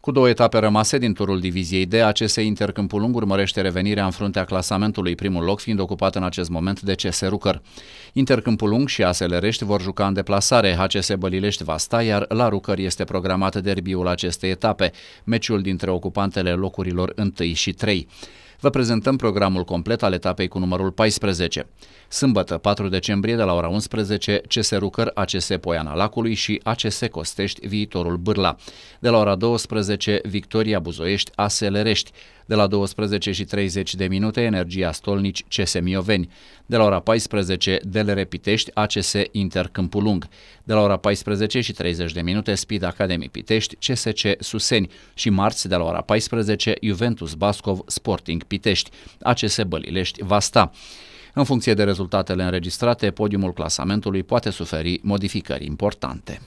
Cu două etape rămase din turul diviziei D, ACS Inter Câmpul Lung urmărește revenirea în fruntea clasamentului, primul loc fiind ocupat în acest moment de CS Rucăr. Inter Câmpul Lung și ASL Rești vor juca în deplasare, ACS Bălilești va sta, iar la Rucăr este programat derbiul acestei etape, meciul dintre ocupantele locurilor 1 și 3. Vă prezentăm programul complet al etapei cu numărul 14. Sâmbătă, 4 decembrie, de la ora 11, CS Rucăr, ACS Poiana Lacului și ACS Costești, viitorul Bârla. De la ora 12, Victoria Buzoiești, ASL de la 12 și 30 de minute Energia Stolnici CS Mioveni. De la ora 14 Delere Pitești ACS Inter Câmpul Lung. De la ora 14 și 30 de minute Speed Academy Pitești CSC Suseni și marți de la ora 14 Juventus Bascov Sporting Pitești ACS Bălilești Vasta. În funcție de rezultatele înregistrate, podiumul clasamentului poate suferi modificări importante.